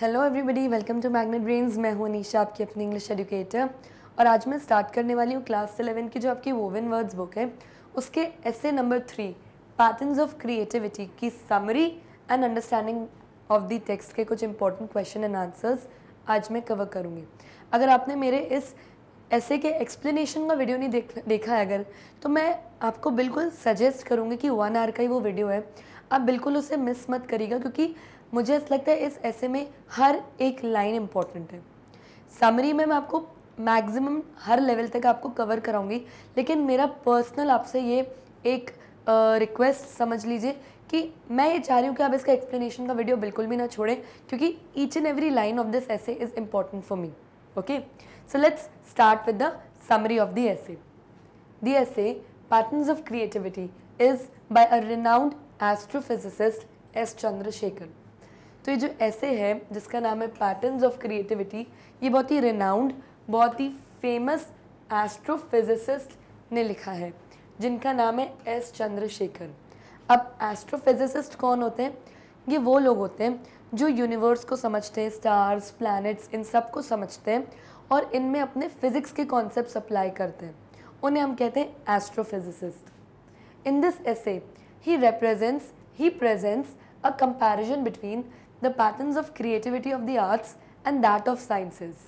Hello everybody welcome to magnet brains मैं हूँ निशा आपकी अपनी इंग्लिश एडुकेटर और आज मैं स्टार्ट करने वाली हूँ क्लास इलेवन की जो आपकी वोवन वर्ड्स बुक है उसके essay number three patterns of creativity की summary and understanding of the text के कुछ इंपॉर्टेंट क्वेश्चन एंड आंसर्स आज मैं कवर करूँगी अगर आपने मेरे इस ऐसे के एक्सप्लेनेशन का वीडियो नहीं देख देखा है अगर तो मैं आपको बिल्कुल सजेस्ट करूँगी कि वन आवर का ही वो वीडियो है आप बिल्कुल उसे मिस मत करिएगा क्योंकि मुझे ऐसा लगता है इस ऐसे में हर एक लाइन इम्पॉर्टेंट है समरी में मैं आपको मैक्सिमम हर लेवल तक आपको कवर कराऊंगी लेकिन मेरा पर्सनल आपसे ये एक रिक्वेस्ट uh, समझ लीजिए कि मैं ये चाह रही हूँ कि आप इसका एक्सप्लेनेशन का वीडियो बिल्कुल भी ना छोड़ें क्योंकि each and every line of this essay is important for me okay so let's start with the summary of the essay the essay pattern of creativity is by a renowned astrophysicist S Chandrasekhar तो ये जो ऐसे है जिसका नाम है patterns of creativity ये बहुत ही रेनाउंड बहुत ही फेमस एस्ट्रोफिजिसिस्ट ने लिखा है जिनका नाम है एस चंद्रशेखर अब एस्ट्रोफिजिसिस्ट कौन होते हैं ये वो लोग होते हैं जो यूनिवर्स को समझते हैं स्टार्स प्लैनेट्स इन सब को समझते हैं और इनमें अपने फिजिक्स के कॉन्सेप्ट अप्लाई करते हैं उन्हें हम कहते हैं astrophysicist in this essay he represents he presents a comparison between the patterns of creativity of the arts and that of sciences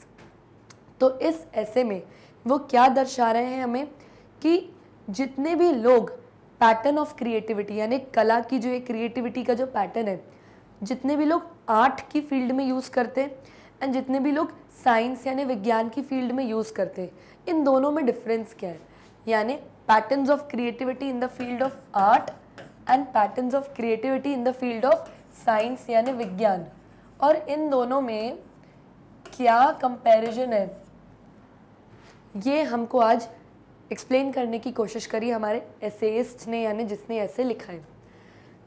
तो इस ऐसे में वो क्या दर्शा रहे हैं हमें कि जितने भी लोग पैटर्न ऑफ क्रिएटिविटी यानी कला की जो ये क्रिएटिविटी का जो पैटर्न है जितने भी लोग आर्ट की फील्ड में यूज़ करते हैं एंड जितने भी लोग साइंस यानी विज्ञान की फील्ड में यूज़ करते हैं इन दोनों में डिफरेंस क्या है यानी patterns of creativity in the field of art and patterns of creativity in the field of science यानी विज्ञान और इन दोनों में क्या कंपैरिजन है ये हमको आज एक्सप्लेन करने की कोशिश करी हमारे एसेस्ट ने यानी जिसने ऐसे लिखा है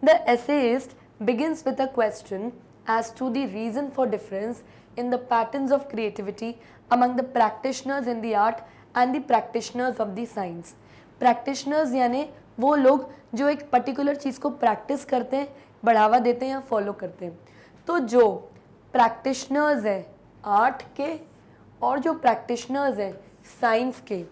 the essayist begins with a question as to the reason for difference in the patterns of creativity among the practitioners in the art and the practitioners of the science practitioners यानी वो लोग जो एक particular चीज़ को practice करते हैं बढ़ावा देते हैं या फॉलो करते हैं तो जो प्रैक्टिशनर्स हैं आर्ट के और जो प्रैक्टिशनर्स हैं साइंस के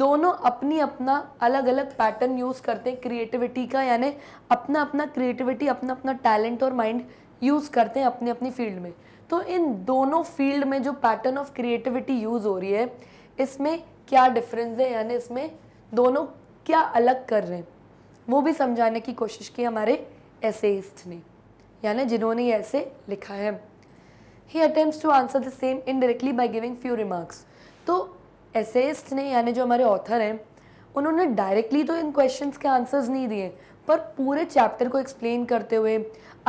दोनों अपनी अपना अलग अलग पैटर्न यूज़ करते हैं क्रिएटिविटी का यानी अपना अपना क्रिएटिविटी अपना अपना टैलेंट और माइंड यूज़ करते हैं अपनी अपनी फील्ड में तो इन दोनों फील्ड में जो पैटर्न ऑफ क्रिएटिविटी यूज़ हो रही है इसमें क्या डिफरेंस है यानी इसमें दोनों क्या अलग कर रहे हैं वो भी समझाने की कोशिश की हमारे एसेस्ट ने यानी जिन्होंने ये ऐसे लिखा है he attempt to answer the same indirectly by giving few remarks तो एसेस्ट ने यानी जो हमारे ऑथर हैं उन्होंने डायरेक्टली तो इन क्वेश्चन के आंसर्स नहीं दिए पर पूरे चैप्टर को एक्सप्लेन करते हुए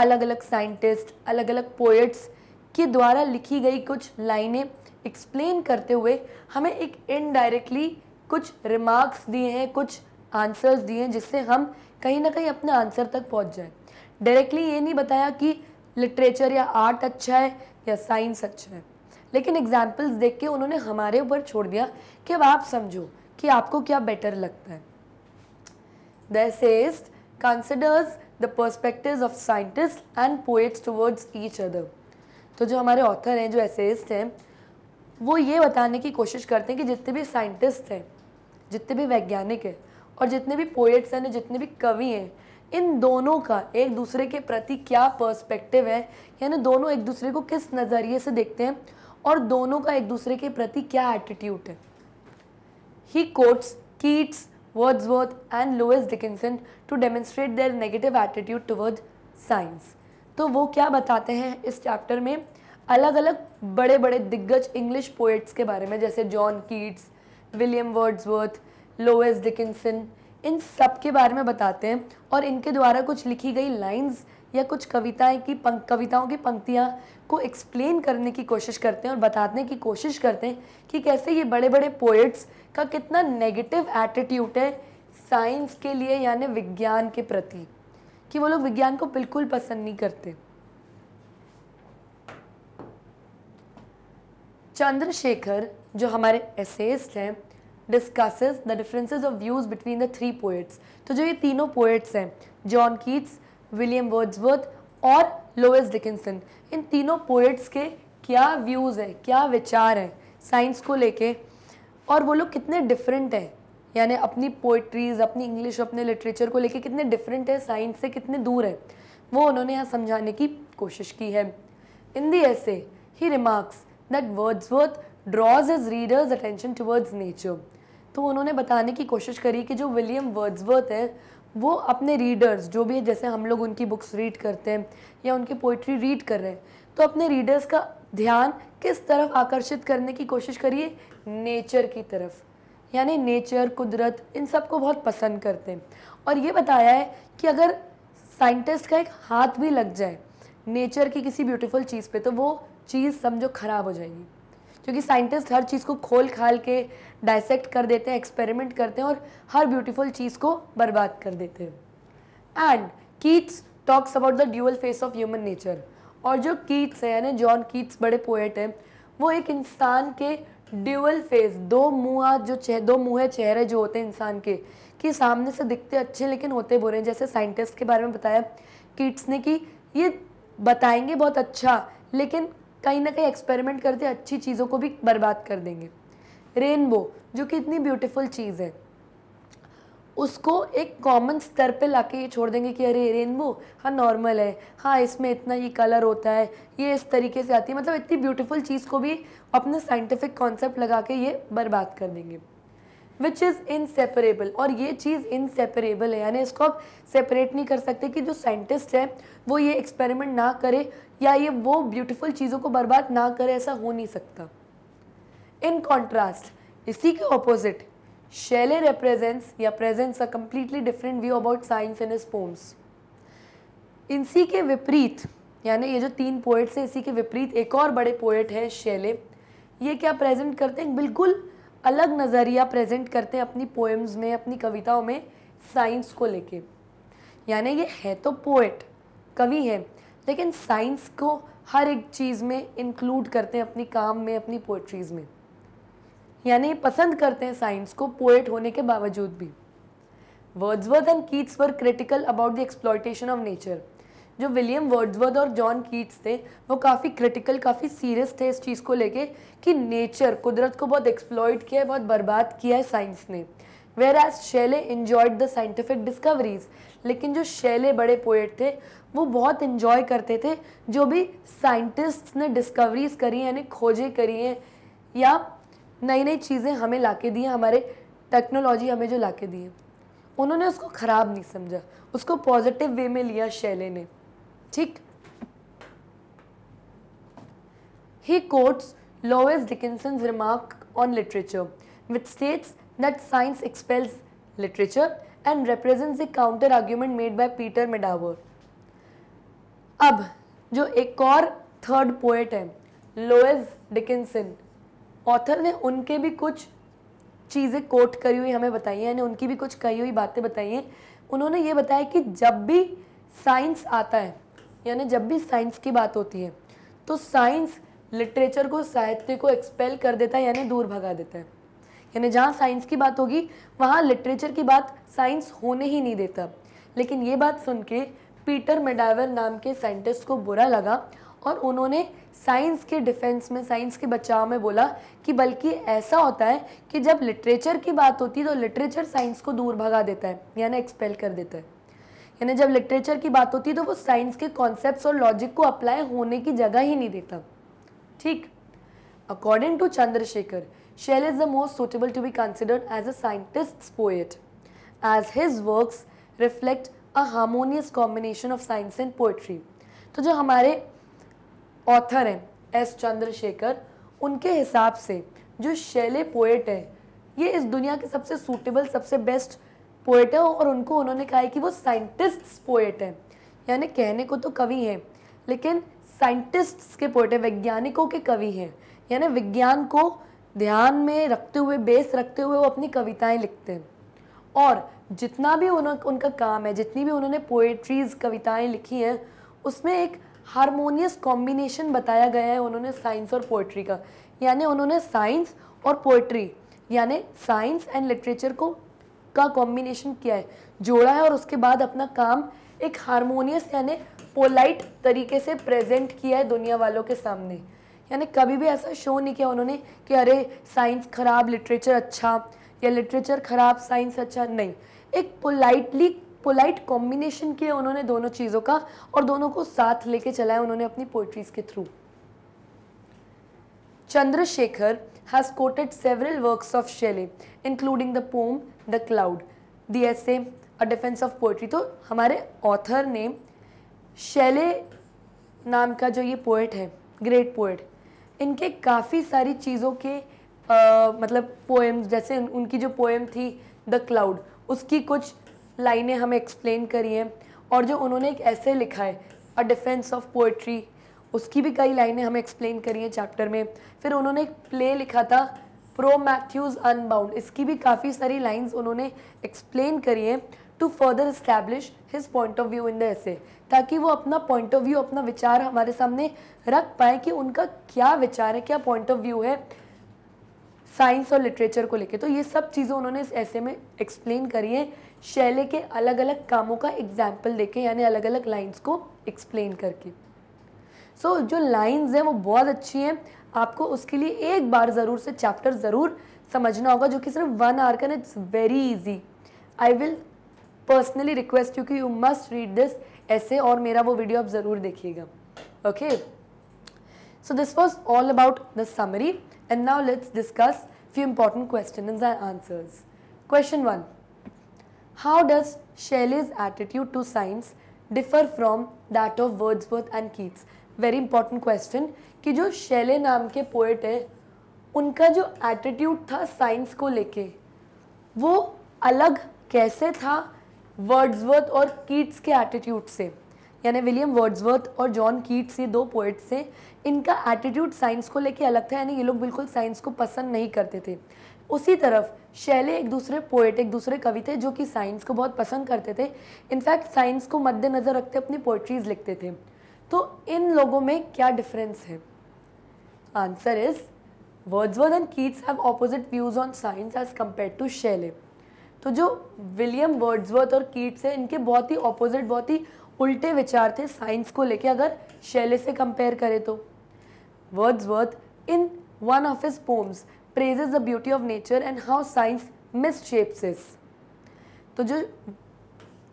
अलग अलग साइंटिस्ट अलग अलग पोइट्स के द्वारा लिखी गई कुछ लाइनें एक्सप्लेन करते हुए हमें एक इनडायरेक्टली कुछ रिमार्क्स दिए हैं कुछ आंसर्स दिए हैं जिससे हम कहीं ना कहीं अपने आंसर तक पहुंच जाए डायरेक्टली ये नहीं बताया कि लिटरेचर या आर्ट अच्छा है या साइंस अच्छा है लेकिन एग्जाम्पल्स देख के उन्होंने हमारे ऊपर छोड़ दिया कि अब आप समझो कि आपको क्या बेटर लगता है the essayist considers the perspective of scientist and poets towards each other तो जो हमारे ऑथर हैं जो एसेस्ट हैं वो ये बताने की कोशिश करते हैं कि जितने भी साइंटिस्ट हैं जितने भी वैज्ञानिक हैं और जितने भी पोएट्स हैं जितने भी कवि हैं इन दोनों का एक दूसरे के प्रति क्या पर्सपेक्टिव है यानी दोनों एक दूसरे को किस नज़रिए से देखते हैं और दोनों का एक दूसरे के प्रति क्या एटीट्यूड है he quotes Keats Wordsworth and Louis Dickinson to demonstrate their negative attitude toward science तो वो क्या बताते हैं इस चैप्टर में अलग अलग बड़े बड़े दिग्गज इंग्लिश पोएट्स के बारे में जैसे John Keats William Wordsworth Lois Dickinson इन सब के बारे में बताते हैं और इनके द्वारा कुछ लिखी गई लाइंस या कुछ कविताएं की पंक, कविताओं की पंक्तियां को एक्सप्लेन करने की कोशिश करते हैं और बताने की कोशिश करते हैं कि कैसे ये बड़े बड़े पोइट्स का कितना नेगेटिव एटीट्यूड है साइंस के लिए यानी विज्ञान के प्रति कि वो लोग विज्ञान को बिल्कुल पसंद नहीं करते चंद्रशेखर जो हमारे एसेस्ट हैं discusses the differences of views between the three poets तो जो ये तीनों पोएट्स हैं जॉन कीट्स विलियम वर्ड्सवर्थ और लोएस डिकिंसन इन तीनों पोएट्स के क्या व्यूज़ हैं क्या विचार हैं साइंस को लेके और वो लोग कितने डिफरेंट हैं यानी अपनी पोइट्रीज़ अपनी इंग्लिश अपने लिटरेचर को लेके कितने डिफरेंट है साइंस से कितने दूर है वो उन्होंने यहाँ समझाने की कोशिश की है in the essay he remarks that Wordsworth draws his readers attention towards nature तो उन्होंने बताने की कोशिश करी कि जो विलियम वर्ड्सवर्थ हैं वो अपने रीडर्स जो भी जैसे हम लोग उनकी बुक्स रीड करते हैं या उनकी पोइट्री रीड कर रहे हैं तो अपने रीडर्स का ध्यान किस तरफ आकर्षित करने की कोशिश करिए नेचर की तरफ यानी नेचर कुदरत इन सब को बहुत पसंद करते हैं और ये बताया है कि अगर साइंटिस्ट का एक हाथ भी लग जाए नेचर की किसी ब्यूटीफुल चीज़ पे तो वो चीज़ समझो ख़राब हो जाएगी क्योंकि साइंटिस्ट हर चीज़ को खोल खाल के डायसेक्ट कर देते हैं एक्सपेरिमेंट करते हैं और हर ब्यूटीफुल चीज़ को बर्बाद कर देते हैं and Keats talks about the dual face of human nature और जो कीट्स हैं यानी जॉन कीट्स बड़े पोएट हैं वो एक इंसान के ड्यूअल फेस दो मुँह जो चेह दो मुँह चेहरे जो होते हैं इंसान के कि सामने से दिखते अच्छे लेकिन होते बुरे जैसे साइंटिस्ट के बारे में बताया कीट्स ने कि ये बताएंगे बहुत अच्छा लेकिन कहीं ना कहीं एक्सपेरिमेंट करते अच्छी चीज़ों को भी बर्बाद कर देंगे रेनबो जो कि इतनी ब्यूटीफुल चीज़ है उसको एक कॉमन स्तर पे के ये छोड़ देंगे कि अरे रेनबो हाँ नॉर्मल है हाँ इसमें इतना ये कलर होता है ये इस तरीके से आती है मतलब इतनी ब्यूटीफुल चीज़ को भी अपने साइंटिफिक कॉन्सेप्ट लगा के ये बर्बाद कर देंगे विच इज़ इनसेपरेबल और ये चीज़ इनसेपरेबल है यानी इसको आप सेपरेट नहीं कर सकते कि जो साइंटिस्ट है वो ये एक्सपेरिमेंट ना करे या ये वो ब्यूटीफुल चीज़ों को बर्बाद ना करे ऐसा हो नहीं सकता इन कॉन्ट्रास्ट इसी के ऑपोजिट शेले रिप्रेजेंट्स या presents a completely different view about science and poems इसी के विपरीत यानी ये जो तीन पोएट्स हैं इसी के विपरीत एक और बड़े पोएट है शेले ये क्या प्रेजेंट करते हैं बिल्कुल अलग नज़रिया प्रेजेंट करते हैं अपनी पोएम्स में अपनी कविताओं में साइंस को लेके यानी ये है तो पोएट कवि है लेकिन साइंस को हर एक चीज़ में इंक्लूड करते हैं अपनी काम में अपनी पोइट्रीज़ में यानी पसंद करते हैं साइंस को पोएट होने के बावजूद भी Wordsworth and Keats were critical about the exploitation of nature जो विलियम वर्ड्सवर्थ और जॉन कीट्स थे वो काफ़ी क्रिटिकल काफ़ी सीरियस थे इस चीज़ को लेके कि नेचर कुदरत को बहुत एक्सप्लॉयड किया है बहुत बर्बाद किया है साइंस ने whereas Shelley enjoyed the scientific discoveries लेकिन जो शैले बड़े पोएट थे वो बहुत इन्जॉय करते थे जो भी साइंटिस्ट ने डिस्कवरीज करी हैं यानी खोजें करी हैं या नई नई चीज़ें हमें ला के दी हैं हमारे टेक्नोलॉजी हमें जो ला के दी है उन्होंने उसको ख़राब नहीं समझा उसको पॉजिटिव वे में लिया शैले ने ठीक he quotes Lois Dickinson's remark on literature, which states that science expels literature and represents the counter argument made by Peter Medaver. अब जो एक और थर्ड पोएट है लोएस डिकिंसन ऑथर ने उनके भी कुछ चीज़ें कोट करी हुई हमें बताई हैं यानी उनकी भी कुछ कही हुई बातें बताई हैं उन्होंने ये बताया कि जब भी साइंस आता है यानी जब भी साइंस की बात होती है तो साइंस लिटरेचर को साहित्य को एक्सपेल कर देता है यानी दूर भगा देता है यानी जहाँ साइंस की बात होगी वहाँ लिटरेचर की बात साइंस होने ही नहीं देता लेकिन ये बात सुन के पीटर मेडावर नाम के साइंटिस्ट को बुरा लगा और उन्होंने साइंस के डिफेंस में साइंस के बचाव में बोला कि बल्कि ऐसा होता है कि जब लिटरेचर की बात होती है तो लिटरेचर साइंस को दूर भगा देता है यानी एक्सपेल कर देता है यानी जब लिटरेचर की बात होती है तो वो साइंस के कॉन्सेप्ट और लॉजिक को अप्लाई होने की जगह ही नहीं देता ठीक according to Chandrasekhar Shelley is the most suitable to be considered as a scientist poet as his works reflect a harmonious combination of science and poetry तो जो हमारे ऑथर हैं एस चंद्रशेखर उनके हिसाब से जो शैले पोएट है ये इस दुनिया के सबसे सूटेबल सबसे बेस्ट पोएट है और उनको उन्होंने कहा है कि वो साइंटिस्ट्स पोएट हैं यानी कहने को तो कवि हैं लेकिन साइंटिस्ट्स के पोएट है वैज्ञानिकों के कवि हैं यानी विज्ञान को ध्यान में रखते हुए बेस रखते हुए वो अपनी कविताएं लिखते हैं और जितना भी उन उनका काम है जितनी भी उन्होंने पोएट्रीज कविताएं लिखी हैं उसमें एक हारमोनियस कॉम्बिनेशन बताया गया है उन्होंने साइंस और पोएट्री का यानी उन्होंने साइंस और पोएट्री यानी साइंस एंड लिटरेचर को का कॉम्बिनेशन किया है जोड़ा है और उसके बाद अपना काम एक हारमोनियस यानी पोलाइट तरीके से प्रेजेंट किया है दुनिया वालों के सामने यानी कभी भी ऐसा शो नहीं किया उन्होंने कि अरे साइंस खराब लिटरेचर अच्छा या लिटरेचर खराब साइंस अच्छा नहीं एक पोलाइटली पोलाइट कॉम्बिनेशन किया उन्होंने दोनों चीज़ों का और दोनों को साथ लेके चलाया उन्होंने अपनी पोइट्रीज के through Chandrasekhar has quoted several works of Shelley, including the poem The Cloud, the essay A Defense of Poetry. तो हमारे ऑथर ने शैले नाम का जो ये पोएट है ग्रेट पोएट इनके काफ़ी सारी चीज़ों के आ, मतलब पोएम्स जैसे उनकी जो पोएम थी द क्लाउड उसकी कुछ लाइनें हमें एक्सप्लेन करी हैं और जो उन्होंने एक ऐसे लिखा है अ डिफेंस ऑफ पोएट्री उसकी भी कई लाइनें हमें एक्सप्लेन करी हैं चैप्टर में फिर उन्होंने एक प्ले लिखा था प्रो मैथ्यूज़ अनबाउंड इसकी भी काफ़ी सारी लाइंस उन्होंने एक्सप्लेन करी हैं to further establish his point of view in the essay ताकि वो अपना पॉइंट ऑफ व्यू अपना विचार हमारे सामने रख पाए कि उनका क्या विचार है क्या पॉइंट ऑफ व्यू है साइंस और लिटरेचर को लेके तो ये सब चीज़ें उन्होंने इस ऐसे में एक्सप्लेन करी है शैले के अलग अलग कामों का एग्जाम्पल देके यानी अलग अलग लाइन्स को एक्सप्लेन करके सो so, जो लाइंस हैं वो बहुत अच्छी हैं आपको उसके लिए एक बार ज़रूर से चैप्टर ज़रूर समझना होगा जो कि सिर्फ वन आवर का it's very easy I will personally request you कि you must read this essay और मेरा वो वीडियो आप ज़रूर देखिएगा okay so this was all about the summary and now let's discuss few important questions and answers. Question 1. How does Shelley's attitude to science differ from that of Wordsworth and Keats very important question कि जो Shelley नाम के poet है उनका जो attitude था science को लेके वो अलग कैसे था वर्ड्सवर्थ और कीट्स के एटीट्यूड से यानी विलियम वर्ड्सवर्थ और जॉन कीट्स ये दो पोइट्स थे इनका एटीट्यूड साइंस को लेके अलग था यानी ये लोग बिल्कुल साइंस को पसंद नहीं करते थे उसी तरफ शैले एक दूसरे पोएट एक दूसरे कवि थे जो कि साइंस को बहुत पसंद करते थे इनफैक्ट साइंस को मद्देनज़र रखते अपनी पोइट्रीज लिखते थे तो इन लोगों में क्या डिफरेंस है answer is Wordsworth and Keats have opposite views on science as compare to Shelley तो जो विलियम वर्ड्सवर्थ और कीट्स है इनके बहुत ही ऑपोजिट बहुत ही उल्टे विचार थे साइंस को लेके अगर शैले से कंपेयर करें तो Wordsworth in one of his poems is the beauty of nature and how science misshapes is तो जो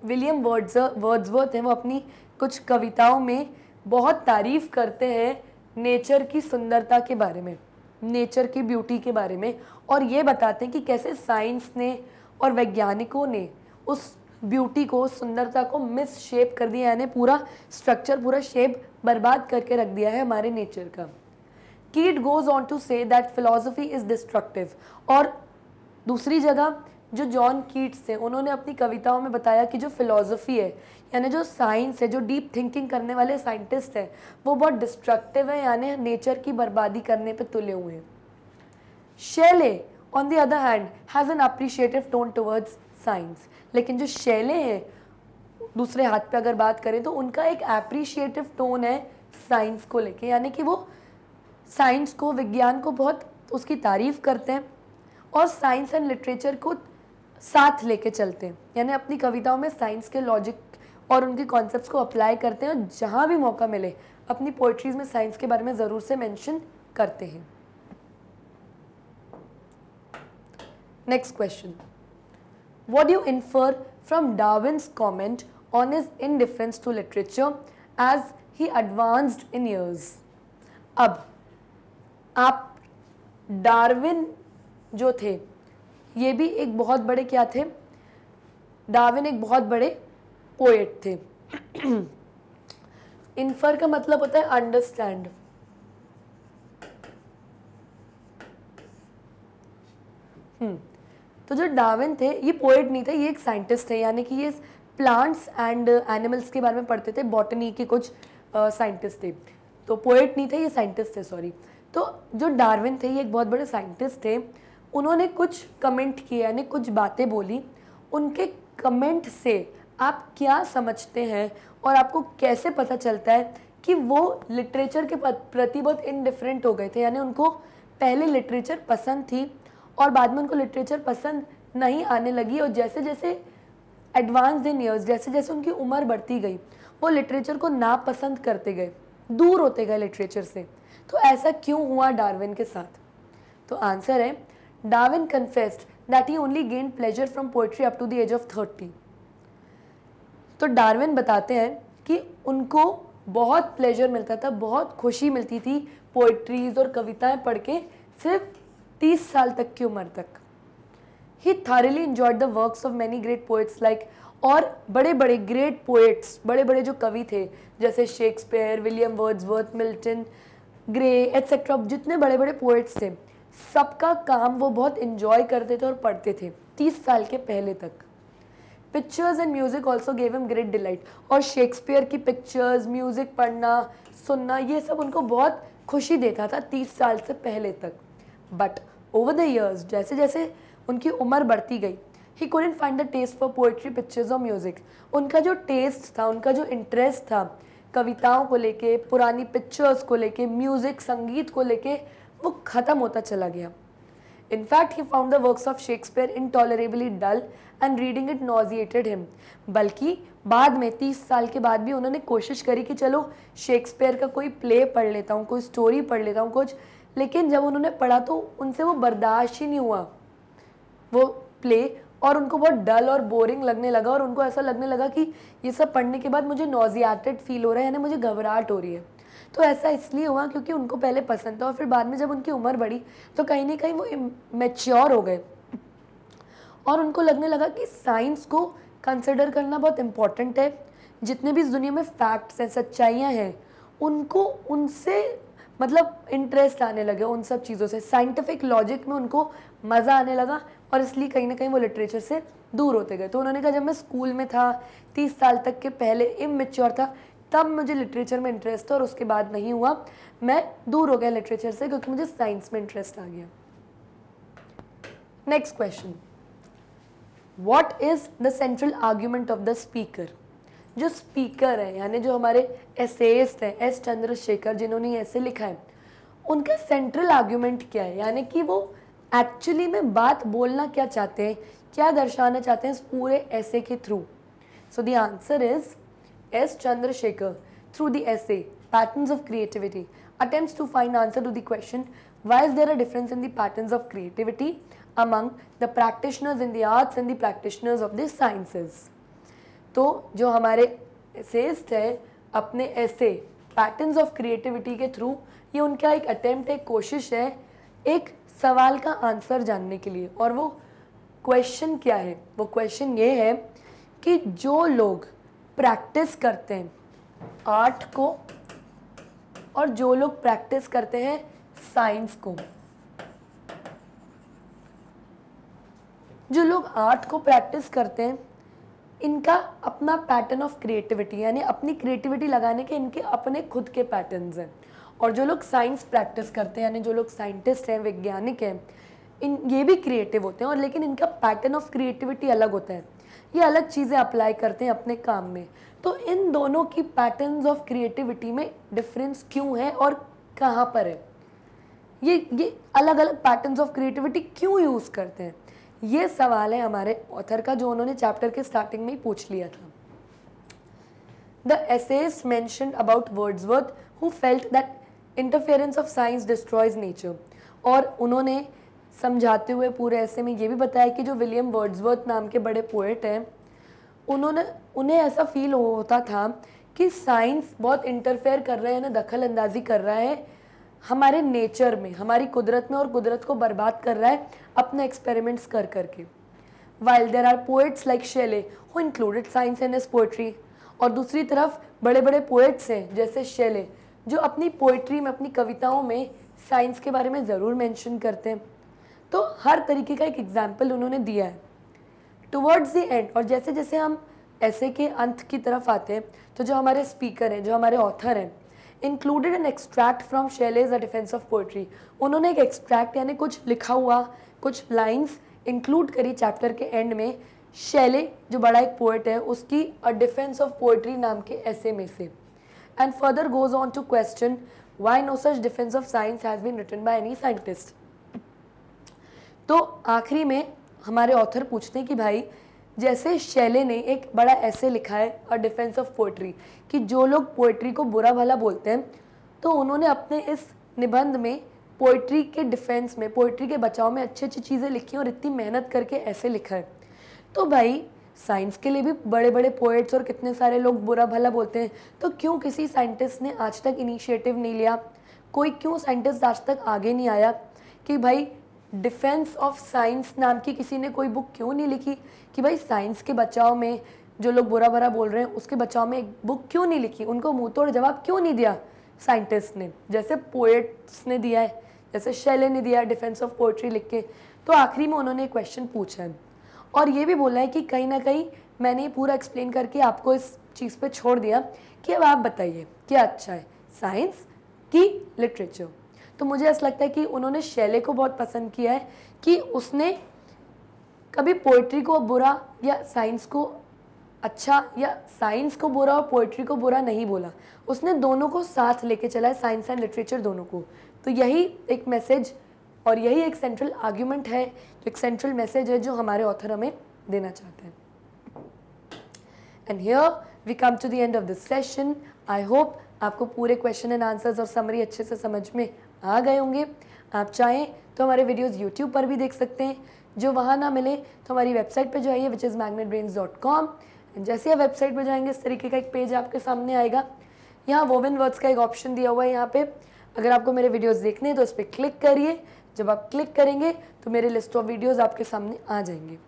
विलियम वर्ड्स वर्ड्सवर्थ हैं वो अपनी कुछ कविताओं में बहुत तारीफ़ करते हैं नेचर की सुंदरता के बारे में नेचर की ब्यूटी के बारे में और ये बताते हैं कि कैसे साइंस ने और वैज्ञानिकों ने उस ब्यूटी को सुंदरता को मिस शेप कर दिया यानी पूरा स्ट्रक्चर पूरा शेप बर्बाद करके रख दिया है हमारे नेचर का Keats goes on to say that philosophy is destructive और दूसरी जगह जो जॉन कीट्स थे उन्होंने अपनी कविताओं में बताया कि जो फिलोसफी है यानी जो साइंस है जो डीप थिंकिंग करने वाले साइंटिस्ट हैं वो बहुत डिस्ट्रक्टिव है यानी नेचर की बर्बादी करने पर तुले हुए हैं Shelley on the other hand has an appreciative tone towards science लेकिन जो शैले हैं दूसरे हाथ पे अगर बात करें तो उनका एक अप्रिशिएटिव टोन है साइंस को लेके यानी कि वो साइंस को विज्ञान को बहुत उसकी तारीफ करते हैं और साइंस एंड लिटरेचर को साथ लेके चलते हैं यानी अपनी कविताओं में साइंस के लॉजिक और उनके कॉन्सेप्ट को अप्लाई करते हैं और जहाँ भी मौका मिले अपनी पोइट्रीज में साइंस के बारे में ज़रूर से मैंशन करते हैं next question what you you from from comment on his indifference to literature as he advanced in years? अब आप डार्विन जो थे ये भी एक बहुत बड़े क्या थे डाविन एक बहुत बड़े पोएट थे इन्फर का मतलब होता है अंडरस्टैंड हम्म, तो जो डाविन थे ये पोएट नहीं थे ये एक साइंटिस्ट थे यानी कि ये प्लांट्स एंड एनिमल्स के बारे में पढ़ते थे बॉटनी के कुछ साइंटिस्ट थे तो पोएट नहीं थे ये साइंटिस्ट थे सॉरी तो जो डार्विन थे ये एक बहुत बड़े साइंटिस्ट थे उन्होंने कुछ कमेंट किया यानी कुछ बातें बोली उनके कमेंट से आप क्या समझते हैं और आपको कैसे पता चलता है कि वो लिटरेचर के प्रति बहुत इनडिफरेंट हो गए थे यानी उनको पहले लिटरेचर पसंद थी और बाद में उनको लिटरेचर पसंद नहीं आने लगी और जैसे जैसे एडवांस इन ईयर्स जैसे जैसे उनकी उम्र बढ़ती गई वो लिटरेचर को नापसंद करते गए दूर होते गए लिटरेचर से तो ऐसा क्यों हुआ डार्विन के साथ तो आंसर है Darwin confessed that he only gained pleasure from poetry up to the age of 30. तो डार्विन बताते हैं कि उनको बहुत प्लेजर मिलता था बहुत खुशी मिलती थी पोइट्रीज और कविताएं पढ़ के सिर्फ 30 साल तक की उम्र तक ही thoroughly enjoyed the works of many great poets like और बड़े बड़े ग्रेट पोइट्स बड़े बड़े जो कवि थे जैसे Shakespeare William Wordsworth Milton Gray etcetera जितने बड़े बड़े पोइट्स थे सबका काम वो बहुत इन्जॉय करते थे और पढ़ते थे तीस साल के पहले तक pictures and music also gave him great delight और शेक्सपियर की पिक्चर्स म्यूज़िक पढ़ना सुनना ये सब उनको बहुत खुशी देता था तीस साल से पहले तक बट ओवर द ईयर्स जैसे जैसे उनकी उम्र बढ़ती गई he couldn't find the taste for poetry pictures और म्यूज़िक उनका जो टेस्ट था उनका जो इंटरेस्ट था कविताओं को लेके पुरानी पिक्चर्स को लेके म्यूज़िक संगीत को लेके वो ख़त्म होता चला गया in fact he found the work of Shakespeare intolerably dull and reading it it him बल्कि बाद में तीस साल के बाद भी उन्होंने कोशिश करी कि चलो शेक्सपियर का कोई प्ले पढ़ लेता हूँ कोई स्टोरी पढ़ लेता हूँ कुछ लेकिन जब उन्होंने पढ़ा तो उनसे वो बर्दाश्त ही नहीं हुआ वो प्ले और उनको बहुत डल और बोरिंग लगने लगा और उनको ऐसा लगने लगा कि ये सब पढ़ने के बाद मुझे नोजियाटेड फील हो रहा है यानी मुझे घबराहट हो रही है तो ऐसा इसलिए हुआ क्योंकि उनको पहले पसंद था और फिर बाद में जब उनकी उम्र बढ़ी तो कहीं ना कहीं वो मेच्योर हो गए और उनको लगने लगा कि साइंस को कंसिडर करना बहुत इम्पॉर्टेंट है जितने भी इस दुनिया में फैक्ट्स हैं सच्चाइयाँ हैं उनको उनसे मतलब इंटरेस्ट आने लगे उन सब चीज़ों से साइंटिफिक लॉजिक में उनको मज़ा आने लगा और इसलिए कहीं ना कहीं वो लिटरेचर से दूर होते गए तो उन्होंने कहा जब मैं स्कूल में था तीस साल तक के पहले इमेच्योर था तब मुझे लिटरेचर में इंटरेस्ट था और उसके बाद नहीं हुआ मैं दूर हो गया लिटरेचर से क्योंकि मुझे साइंस में इंटरेस्ट आ गया next question what is the central argument of the speaker जो स्पीकर है यानी जो हमारे एसेस्ट हैं एस चंद्रशेखर जिन्होंने ऐसे लिखा है उनका सेंट्रल आर्ग्यूमेंट क्या है यानी कि वो एक्चुअली में बात बोलना क्या चाहते हैं क्या दर्शाना चाहते हैं इस पूरे ऐसे के through so the answer is S. Chandrasekhar through the essay Patterns of Creativity attempts to find answer to the question why is there a difference in the patterns of creativity among the practitioners in the arts and the practitioners of the sciences. तो जो हमारे assets है अपने essay patterns of creativity के through ये उनका एक attempt है कोशिश है एक सवाल का answer जानने के लिए और वो question क्या है वो question ये है कि जो लोग प्रैक्टिस करते हैं आर्ट को और जो लोग प्रैक्टिस करते हैं साइंस को जो लोग आर्ट को प्रैक्टिस करते हैं इनका अपना पैटर्न ऑफ क्रिएटिविटी यानी अपनी क्रिएटिविटी लगाने के इनके अपने खुद के पैटर्न्स हैं और जो लोग साइंस प्रैक्टिस करते हैं यानी जो लोग साइंटिस्ट हैं वैज्ञानिक हैं इन ये भी क्रिएटिव होते हैं और लेकिन इनका पैटर्न ऑफ क्रिएटिविटी अलग होता है ये अलग चीज़ें अप्लाई करते हैं अपने काम में तो इन दोनों की पैटर्न्स ऑफ क्रिएटिविटी में डिफरेंस क्यों है और कहाँ पर है ये ये अलग अलग पैटर्न्स ऑफ क्रिएटिविटी क्यों यूज़ करते हैं ये सवाल है हमारे ऑथर का जो उन्होंने चैप्टर के स्टार्टिंग में ही पूछ लिया था The essayist about Wordsworth who felt that interference of science destroys nature और उन्होंने समझाते हुए पूरे ऐसे में ये भी बताया कि जो विलियम वर्ड्सवर्थ नाम के बड़े पोइट हैं उन्होंने उन्हें ऐसा फील होता था कि साइंस बहुत इंटरफेयर कर रहा है ना दखल अंदाजी कर रहा है हमारे नेचर में हमारी कुदरत में और कुदरत को बर्बाद कर रहा है अपने एक्सपेरिमेंट्स कर करके while there are poets like Shelley who included science and his poetry और दूसरी तरफ बड़े बड़े पोएट्स हैं जैसे शेले जो अपनी पोइट्री में अपनी कविताओं में साइंस के बारे में ज़रूर मेंशन करते हैं तो हर तरीके का एक एग्जाम्पल उन्होंने दिया है टुवर्ड्स द एंड और जैसे जैसे हम ऐसे के अंत की तरफ आते हैं तो जो हमारे स्पीकर हैं जो हमारे ऑथर हैं included an extract from his a defence of poetry उन्होंने एक एक्सट्रैक्ट यानी कुछ लिखा हुआ कुछ लाइन्स इंक्लूड करी चैप्टर के एंड में शैले जो बड़ा एक पोएट है उसकी अ डिफेंस ऑफ पोएट्री नाम के ऐसे में से and further goes on to question why no such defence of science has been written by any scientist तो आखिरी में हमारे ऑथर पूछते हैं कि भाई जैसे शैले ने एक बड़ा ऐसे लिखा है और डिफेंस ऑफ पोएट्री कि जो लोग पोइट्री को बुरा भला बोलते हैं तो उन्होंने अपने इस निबंध में पोइट्री के डिफेंस में पोइट्री के बचाव में अच्छी अच्छी चीज़ें लिखी और इतनी मेहनत करके ऐसे लिखा है तो भाई साइंस के लिए भी बड़े बड़े पोएट्स और कितने सारे लोग बुरा भला बोलते हैं तो क्यों किसी साइंटिस्ट ने आज तक इनिशिएटिव नहीं लिया कोई क्यों साइंटिस्ट आज तक आगे नहीं आया कि भाई डिफेंस ऑफ साइंस नाम की किसी ने कोई बुक क्यों नहीं लिखी कि भाई साइंस के बचाव में जो लोग बुरा बुरा बोल रहे हैं उसके बचाव में एक बुक क्यों नहीं लिखी उनको मुँह तोड़ जवाब क्यों नहीं दिया साइंटिस्ट ने जैसे पोएट्स ने दिया है जैसे शैले ने दिया है डिफेंस ऑफ पोएट्री लिख के तो आखिरी में उन्होंने क्वेश्चन पूछा है और ये भी बोला है कि कहीं ना कहीं मैंने ये पूरा एक्सप्लेन करके आपको इस चीज़ पे छोड़ दिया कि अब आप बताइए क्या अच्छा है साइंस की लिटरेचर तो मुझे ऐसा लगता है कि उन्होंने शैले को बहुत पसंद किया है कि उसने कभी पोइट्री को बुरा या साइंस को अच्छा या साइंस को बुरा और पोइट्री को बुरा नहीं बोला उसने दोनों को साथ लेके चला है साइंस एंड लिटरेचर दोनों को तो यही एक मैसेज और यही एक सेंट्रल आर्ग्यूमेंट है तो एक सेंट्रल मैसेज है जो हमारे ऑथर हमें देना चाहते हैं and here we come to the end of this session I hope आपको पूरे क्वेश्चन एंड आंसर्स और समरी अच्छे से समझ में आ गए होंगे आप चाहें तो हमारे वीडियोस यूट्यूब पर भी देख सकते हैं जो वहाँ ना मिले तो हमारी वेबसाइट पर जाइए which is magnet brain dot com जैसे आप वेबसाइट पर जाएंगे इस तरीके का एक पेज आपके सामने आएगा यहाँ वोवन वर्ड्स का एक ऑप्शन दिया हुआ है यहाँ पे अगर आपको मेरे वीडियोस देखने हैं तो उस पर क्लिक करिए जब आप क्लिक करेंगे तो मेरे लिस्ट ऑफ वीडियोस आपके सामने आ जाएंगे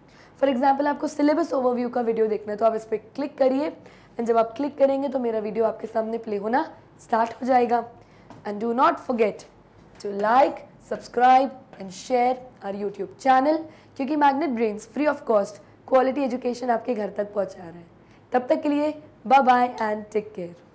फॉर एग्जाम्पल आपको सिलेबस ओवरव्यू का वीडियो देखना है तो आप इस पर क्लिक करिए एंड जब आप क्लिक करेंगे तो मेरा वीडियो आपके सामने प्ले होना स्टार्ट हो जाएगा and do not forget to like, subscribe and share our YouTube channel क्योंकि magnet brains free of cost quality education आपके घर तक पहुंचा रहा है तब तक के लिए bye bye and take care